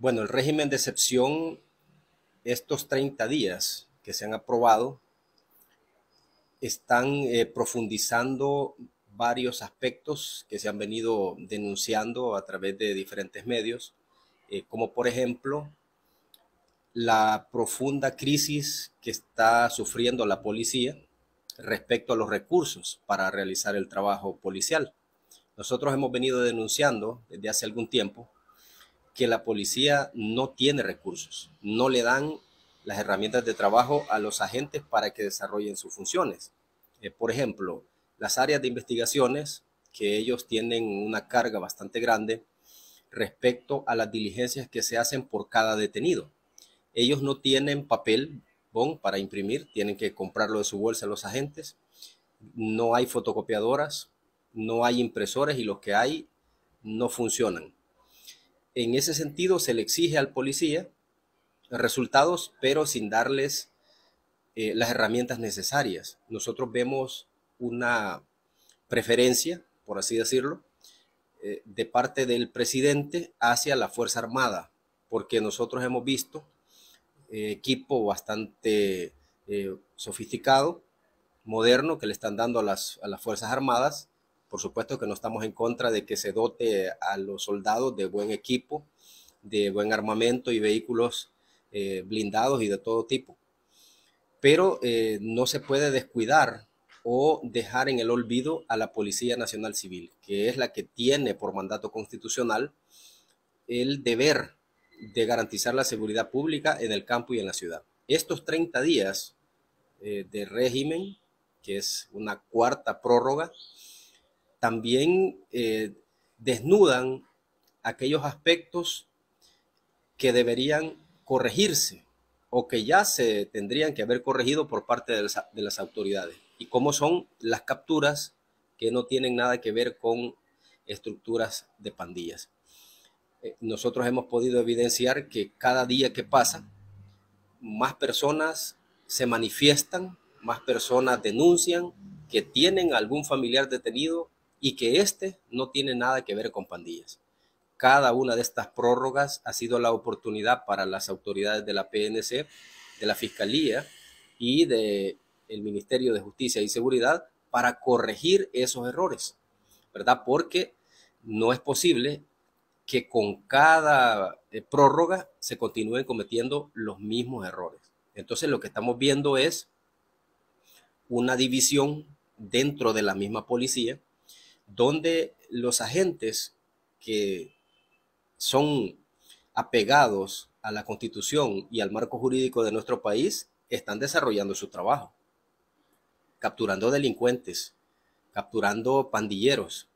Bueno, el régimen de excepción, estos 30 días que se han aprobado, están eh, profundizando varios aspectos que se han venido denunciando a través de diferentes medios, eh, como por ejemplo la profunda crisis que está sufriendo la policía respecto a los recursos para realizar el trabajo policial. Nosotros hemos venido denunciando desde hace algún tiempo que la policía no tiene recursos, no le dan las herramientas de trabajo a los agentes para que desarrollen sus funciones. Eh, por ejemplo, las áreas de investigaciones, que ellos tienen una carga bastante grande respecto a las diligencias que se hacen por cada detenido. Ellos no tienen papel bon para imprimir, tienen que comprarlo de su bolsa los agentes, no hay fotocopiadoras, no hay impresores y los que hay no funcionan en ese sentido se le exige al policía resultados, pero sin darles eh, las herramientas necesarias. Nosotros vemos una preferencia, por así decirlo, eh, de parte del presidente hacia la Fuerza Armada, porque nosotros hemos visto eh, equipo bastante sofisticado, moderno, que le están dando a las Fuerzas Armadas, por supuesto que no estamos en contra de que se dote a los soldados de buen equipo, de buen armamento y vehículos eh, blindados y de todo tipo. Pero eh, no se puede descuidar o dejar en el olvido a la Policía Nacional Civil, que es la que tiene por mandato constitucional el deber de garantizar la seguridad pública en el campo y en la ciudad. Estos 30 días eh, de régimen, que es una cuarta prórroga, también eh, desnudan aquellos aspectos que deberían corregirse o que ya se tendrían que haber corregido por parte de las, autoridades. Y cómo son las capturas que no tienen nada que ver con estructuras de pandillas. Eh, nosotros hemos podido evidenciar que cada día que pasa, más personas se manifiestan, más personas denuncian que tienen algún familiar detenido y que este no tiene nada que ver con pandillas. Cada una de estas prórrogas ha sido la oportunidad para las autoridades de la PNC, de la Fiscalía y del Ministerio de Justicia y Seguridad para corregir esos errores, ¿verdad? Porque no es posible que con cada eh, prórroga se continúen cometiendo los mismos errores. Entonces lo que estamos viendo es una división dentro de la misma policía donde los agentes que son apegados a la constitución y al marco jurídico de nuestro país están desarrollando su trabajo, capturando delincuentes, capturando pandilleros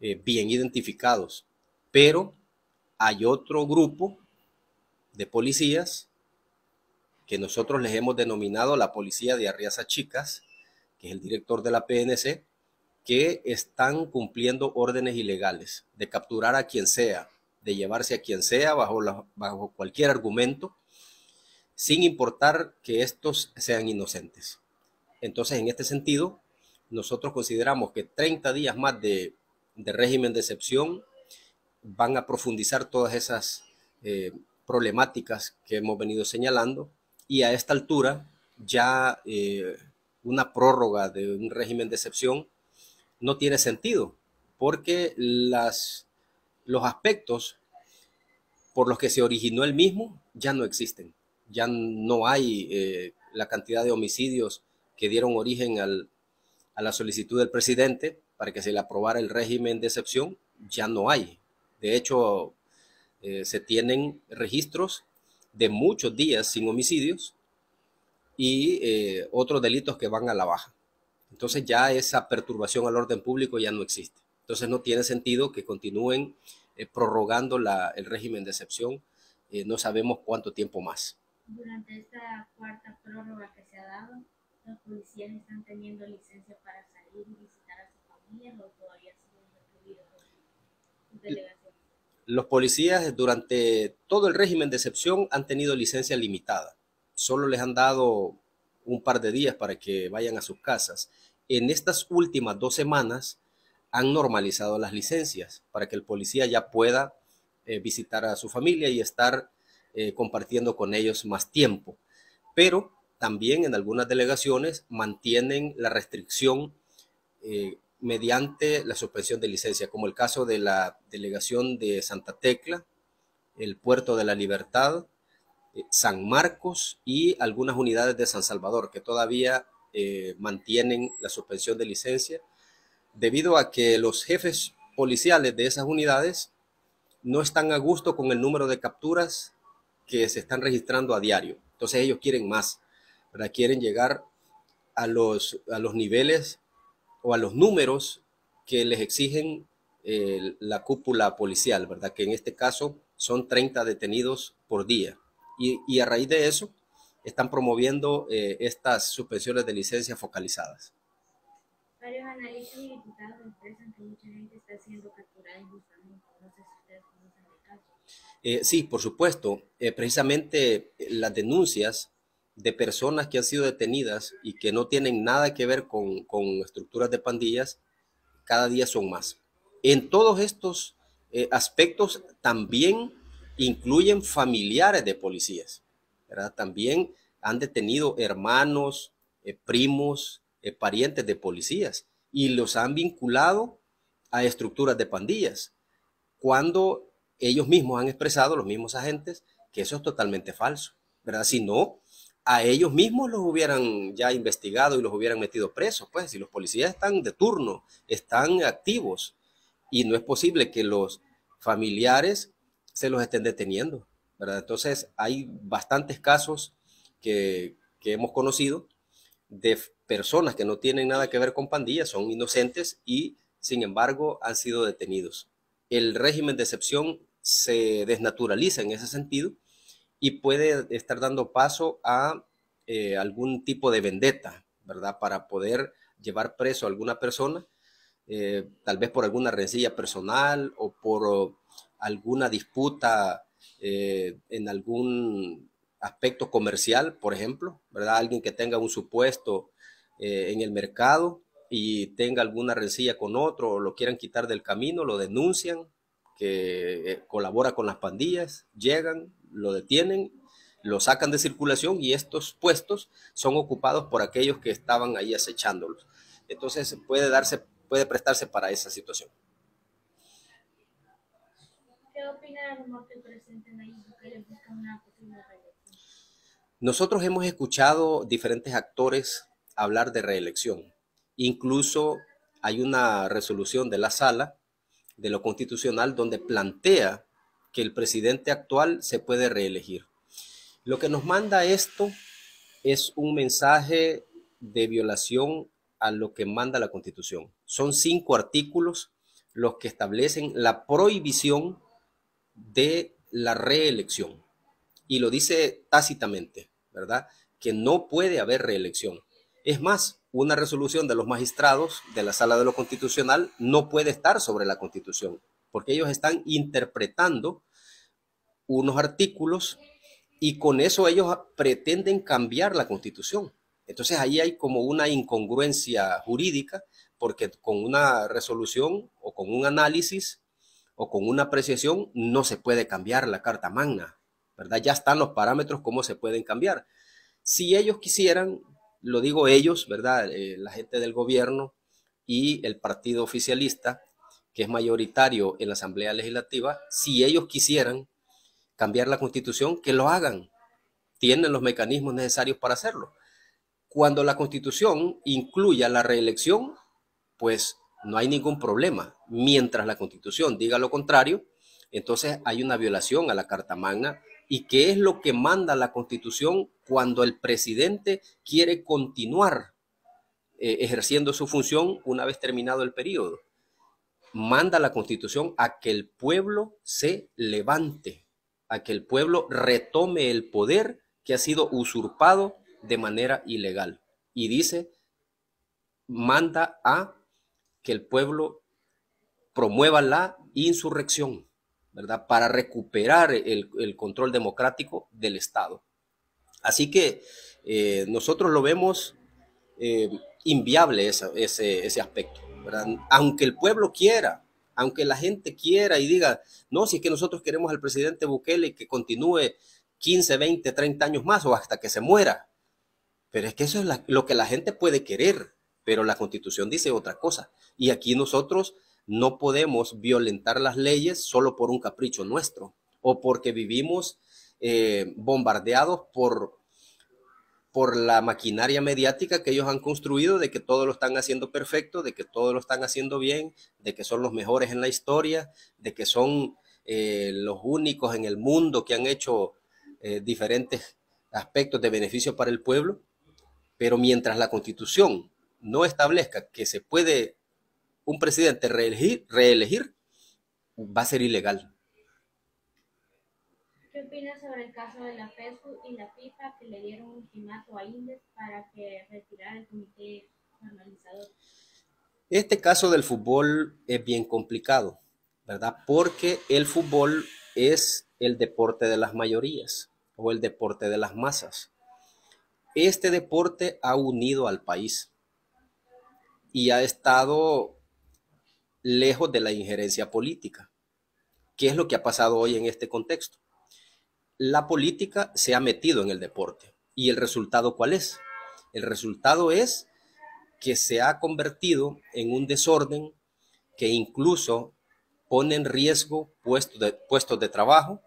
eh, bien identificados, pero hay otro grupo de policías que nosotros les hemos denominado la policía de Arriaza Chicas, que es el director de la PNC, que están cumpliendo órdenes ilegales de capturar a quien sea, de llevarse a quien sea bajo, cualquier argumento, sin importar que estos sean inocentes. Entonces, en este sentido, nosotros consideramos que 30 días más de, régimen de excepción van a profundizar todas esas eh, problemáticas que hemos venido señalando y a esta altura ya eh, una prórroga de un régimen de excepción no tiene sentido, porque las, los aspectos por los que se originó el mismo ya no existen, ya no hay eh, la cantidad de homicidios que dieron origen a la solicitud del presidente para que se le aprobara el régimen de excepción, ya no hay. De hecho, eh, se tienen registros de muchos días sin homicidios y eh, otros delitos que van a la baja. Entonces ya esa perturbación al orden público ya no existe. Entonces no tiene sentido que continúen eh, prorrogando el régimen de excepción. Eh, no sabemos cuánto tiempo más. Durante esta cuarta prórroga que se ha dado, ¿los policías están teniendo licencia para salir y visitar a sus familias o todavía siguen recluidos Los policías durante todo el régimen de excepción han tenido licencia limitada. Solo les han dado un par de días para que vayan a sus casas. En estas últimas dos semanas han normalizado las licencias para que el policía ya pueda eh, visitar a su familia y estar eh, compartiendo con ellos más tiempo. Pero también en algunas delegaciones mantienen la restricción eh, mediante la suspensión de licencia, como el caso de la delegación de Santa Tecla, el puerto de la Libertad, eh, San Marcos y algunas unidades de San Salvador que todavía eh, mantienen la suspensión de licencia debido a que los jefes policiales de esas unidades no están a gusto con el número de capturas que se están registrando a diario. Entonces ellos quieren más, ¿verdad? quieren llegar a los, niveles o a los números que les exigen eh, la cúpula policial, ¿verdad? que en este caso son 30 detenidos por día y, a raíz de eso están promoviendo eh, estas suspensiones de licencias focalizadas. Eh, sí, por supuesto. Eh, precisamente las denuncias de personas que han sido detenidas y que no tienen nada que ver con, con estructuras de pandillas, cada día son más. En todos estos aspectos también incluyen familiares de policías, ¿verdad? También han detenido hermanos, eh, primos, eh, parientes de policías y los han vinculado a estructuras de pandillas, cuando ellos mismos han expresado, los mismos agentes, que eso es totalmente falso, ¿verdad? Si no, a ellos mismos los hubieran ya investigado y los hubieran metido presos, pues si los policías están de turno, están activos y no es posible que los familiares se los estén deteniendo, ¿verdad? Entonces, hay bastantes casos que, hemos conocido de personas que no tienen nada que ver con pandillas, son inocentes y, sin embargo, han sido detenidos. El régimen de excepción se desnaturaliza en ese sentido y puede estar dando paso a eh, algún tipo de vendetta, ¿verdad? Para poder llevar preso a alguna persona, eh, tal vez por alguna rencilla personal o por alguna disputa eh, en algún aspecto comercial, por ejemplo, ¿verdad? Alguien que tenga un supuesto eh, en el mercado y tenga alguna rencilla con otro lo quieran quitar del camino, lo denuncian, que eh, colabora con las pandillas, llegan, lo detienen, lo sacan de circulación y estos puestos son ocupados por aquellos que estaban ahí acechándolos. Entonces puede darse, puede prestarse para esa situación opina busca una reelección? Nosotros hemos escuchado diferentes actores hablar de reelección. Incluso hay una resolución de la sala de lo constitucional donde plantea que el presidente actual se puede reelegir. Lo que nos manda esto es un mensaje de violación a lo que manda la Constitución. Son cinco artículos los que establecen la prohibición de la reelección. Y lo dice tácitamente, ¿verdad? Que no puede haber reelección. Es más, una resolución de los magistrados de la Sala de lo Constitucional no puede estar sobre la Constitución, porque ellos están interpretando unos artículos y con eso ellos pretenden cambiar la Constitución. Entonces ahí hay como una incongruencia jurídica, porque con una resolución o con un análisis o con una apreciación no se puede cambiar la Carta Magna, ¿verdad? Ya están los parámetros cómo se pueden cambiar. Si ellos quisieran, lo digo ellos, ¿verdad? Eh, la gente del gobierno y el partido oficialista, que es mayoritario en la Asamblea Legislativa, si ellos quisieran cambiar la constitución, que lo hagan. Tienen los mecanismos necesarios para hacerlo. Cuando la constitución incluya la reelección, pues no hay ningún problema. Mientras la Constitución diga lo contrario, entonces hay una violación a la Carta Magna. ¿Y qué es lo que manda la Constitución cuando el presidente quiere continuar eh, ejerciendo su función una vez terminado el periodo? Manda la Constitución a que el pueblo se levante, a que el pueblo retome el poder que ha sido usurpado de manera ilegal. Y dice, manda a que el pueblo promueva la insurrección, ¿verdad? Para recuperar el, control democrático del Estado. Así que eh, nosotros lo vemos eh, inviable ese, aspecto, ¿verdad? Aunque el pueblo quiera, aunque la gente quiera y diga, no, si es que nosotros queremos al presidente Bukele que continúe 15, 20, 30 años más o hasta que se muera. Pero es que eso es lo que la gente puede querer pero la constitución dice otra cosa. Y aquí nosotros no podemos violentar las leyes solo por un capricho nuestro o porque vivimos eh, bombardeados por, por la maquinaria mediática que ellos han construido de que todo lo están haciendo perfecto, de que todo lo están haciendo bien, de que son los mejores en la historia, de que son eh, los únicos en el mundo que han hecho eh, diferentes aspectos de beneficio para el pueblo. Pero mientras la constitución no establezca que se puede un presidente reelegir, reelegir va a ser ilegal. ¿Qué opinas sobre el caso de la PESU y la FIFA que le dieron un ultimato a Indes para que retirara el comité normalizador? Este caso del fútbol es bien complicado, ¿verdad? Porque el fútbol es el deporte de las mayorías o el deporte de las masas. Este deporte ha unido al país y ha estado lejos de la injerencia política. ¿Qué es lo que ha pasado hoy en este contexto? La política se ha metido en el deporte. ¿Y el resultado cuál es? El resultado es que se ha convertido en un desorden que incluso pone en riesgo puestos de, puestos de trabajo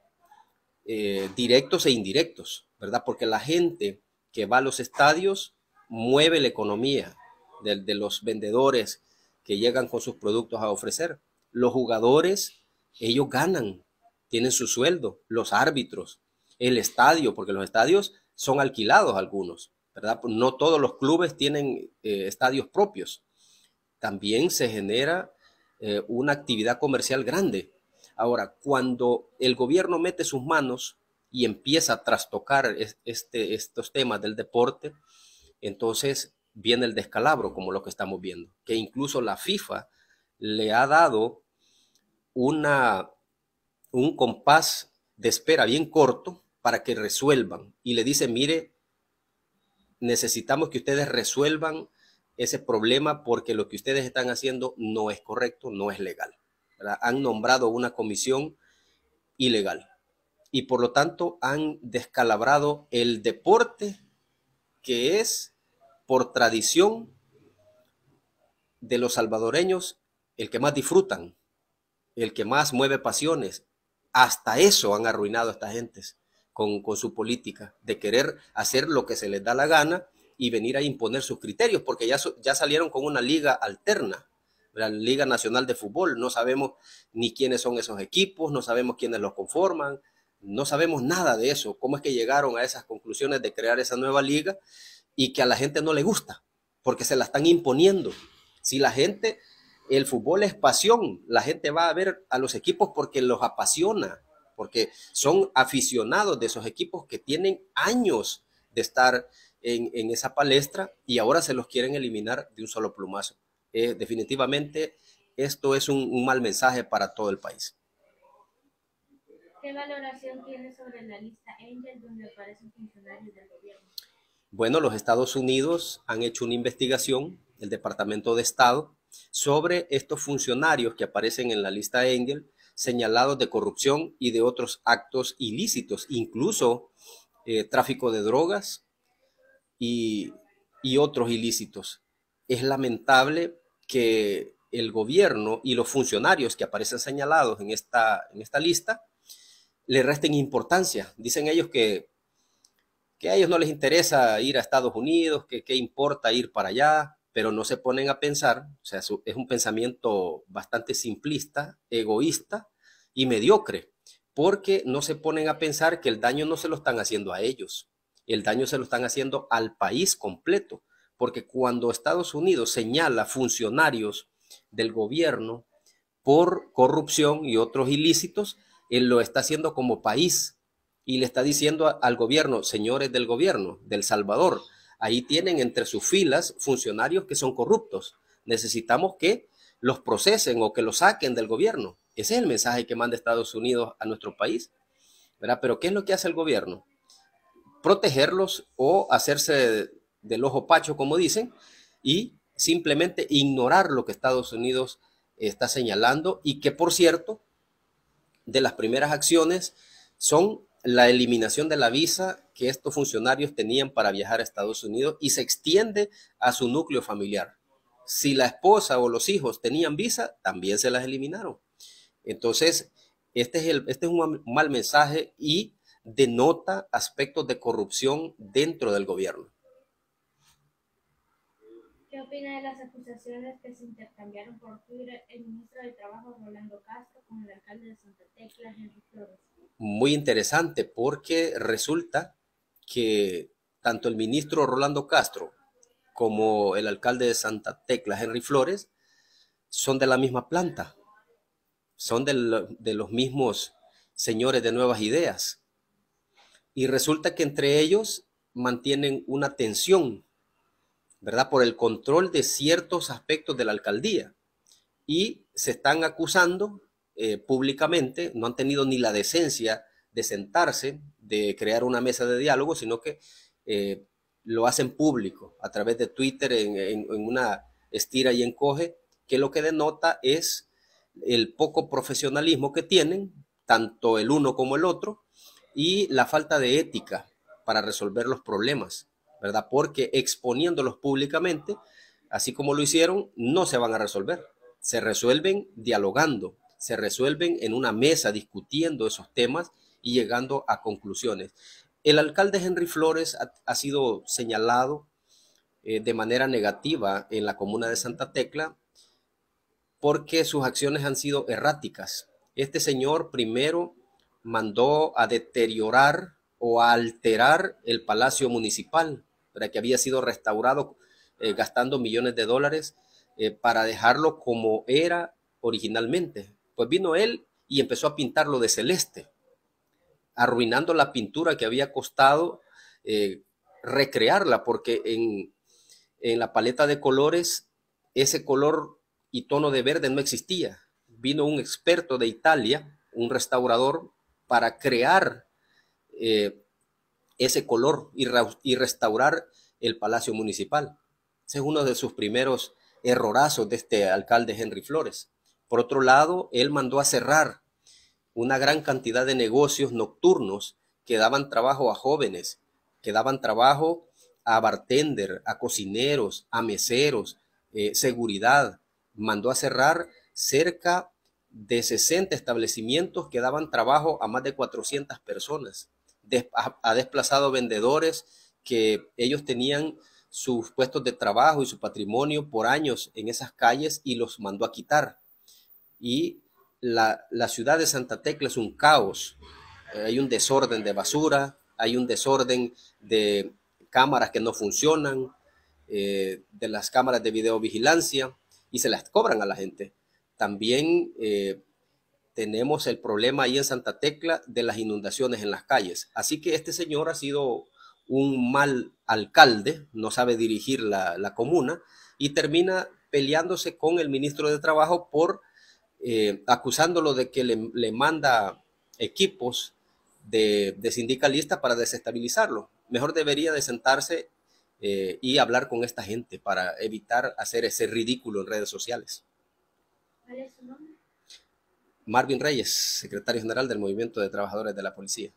eh, directos e indirectos, ¿verdad? Porque la gente que va a los estadios mueve la economía, de, de los vendedores que llegan con sus productos a ofrecer. Los jugadores, ellos ganan, tienen su sueldo, los árbitros, el estadio, porque los estadios son alquilados algunos, ¿verdad? No todos los clubes tienen eh, estadios propios. También se genera eh, una actividad comercial grande. Ahora, cuando el gobierno mete sus manos y empieza a trastocar este, estos temas del deporte, entonces viene el descalabro, como lo que estamos viendo, que incluso la FIFA le ha dado una, un compás de espera bien corto para que resuelvan y le dice, mire, necesitamos que ustedes resuelvan ese problema porque lo que ustedes están haciendo no es correcto, no es legal. Han nombrado una comisión ilegal y por lo tanto han descalabrado el deporte que es por tradición de los salvadoreños, el que más disfrutan, el que más mueve pasiones. Hasta eso han arruinado a estas gentes con, su política, de querer hacer lo que se les da la gana y venir a imponer sus criterios, porque ya, ya salieron con una liga alterna, la Liga Nacional de Fútbol. No sabemos ni quiénes son esos equipos, no sabemos quiénes los conforman, no sabemos nada de eso. ¿Cómo es que llegaron a esas conclusiones de crear esa nueva liga? y que a la gente no le gusta, porque se la están imponiendo. Si la gente, el fútbol es pasión, la gente va a ver a los equipos porque los apasiona, porque son aficionados de esos equipos que tienen años de estar en, esa palestra y ahora se los quieren eliminar de un solo plumazo. Eh, definitivamente, esto es un, mal mensaje para todo el país. ¿Qué valoración tiene sobre la lista Angel donde del gobierno? Bueno, los Estados Unidos han hecho una investigación, el Departamento de Estado, sobre estos funcionarios que aparecen en la lista Engel señalados de corrupción y de otros actos ilícitos, incluso eh, tráfico de drogas y, otros ilícitos. Es lamentable que el gobierno y los funcionarios que aparecen señalados en esta, en esta lista le resten importancia. Dicen ellos que que a ellos no les interesa ir a Estados Unidos, que qué importa ir para allá, pero no se ponen a pensar, o sea, es un pensamiento bastante simplista, egoísta y mediocre, porque no se ponen a pensar que el daño no se lo están haciendo a ellos, el daño se lo están haciendo al país completo, porque cuando Estados Unidos señala funcionarios del gobierno por corrupción y otros ilícitos, él lo está haciendo como país, y le está diciendo al gobierno, señores del gobierno, del Salvador, ahí tienen entre sus filas funcionarios que son corruptos. Necesitamos que los procesen o que los saquen del gobierno. Ese es el mensaje que manda Estados Unidos a nuestro país. ¿verdad? Pero ¿qué es lo que hace el gobierno? Protegerlos o hacerse del ojo pacho, como dicen, y simplemente ignorar lo que Estados Unidos está señalando y que, por cierto, de las primeras acciones son la eliminación de la visa que estos funcionarios tenían para viajar a Estados Unidos y se extiende a su núcleo familiar. Si la esposa o los hijos tenían visa, también se las eliminaron. Entonces, este es, este es un mal mensaje y denota aspectos de corrupción dentro del gobierno. ¿Qué opina de las acusaciones que se intercambiaron por Twitter el ministro de Trabajo Rolando Castro con el alcalde de Santa Tecla, Henry Flores? Muy interesante porque resulta que tanto el ministro Rolando Castro como el alcalde de Santa Tecla, Henry Flores, son de la misma planta, son de los mismos señores de nuevas ideas. Y resulta que entre ellos mantienen una tensión ¿verdad? Por el control de ciertos aspectos de la alcaldía. Y se están acusando eh, públicamente, no han tenido ni la decencia de sentarse, de crear una mesa de diálogo, sino que eh, lo hacen público a través de Twitter en una estira y encoge, que lo que denota es el poco profesionalismo que tienen, tanto el uno como el otro, y la falta de ética para resolver los problemas ¿verdad? Porque exponiéndolos públicamente, así como lo hicieron, no se van a resolver. Se resuelven dialogando, se resuelven en una mesa discutiendo esos temas y llegando a conclusiones. El alcalde Henry Flores ha, sido señalado eh, de manera negativa en la comuna de Santa Tecla porque sus acciones han sido erráticas. Este señor primero mandó a deteriorar o a alterar el Palacio Municipal, que había sido restaurado eh, gastando millones de dólares eh, para dejarlo como era originalmente. Pues vino él y empezó a pintarlo de celeste, arruinando la pintura que había costado eh, recrearla, porque en, la paleta de colores ese color y tono de verde no existía. Vino un experto de Italia, un restaurador, para crear ese color y, restaurar el Palacio Municipal. Ese es uno de sus primeros errorazos de este alcalde Henry Flores. Por otro lado, él mandó a cerrar una gran cantidad de negocios nocturnos que daban trabajo a jóvenes, que daban trabajo a bartender, a cocineros, a meseros, eh, seguridad. Mandó a cerrar cerca de 60 establecimientos que daban trabajo a más de 400 personas ha desplazado vendedores que ellos tenían sus puestos de trabajo y su patrimonio por años en esas calles y los mandó a quitar. Y la, ciudad de Santa Tecla es un caos. Eh, hay un desorden de basura, hay un desorden de cámaras que no funcionan, eh, de las cámaras de videovigilancia y se las cobran a la gente. También eh, tenemos el problema ahí en Santa Tecla de las inundaciones en las calles. Así que este señor ha sido un mal alcalde, no sabe dirigir la, la comuna y termina peleándose con el ministro de Trabajo por eh, acusándolo de que le, le manda equipos de, de sindicalistas para desestabilizarlo. Mejor debería de sentarse eh, y hablar con esta gente para evitar hacer ese ridículo en redes sociales. Marvin Reyes, secretario general del Movimiento de Trabajadores de la Policía.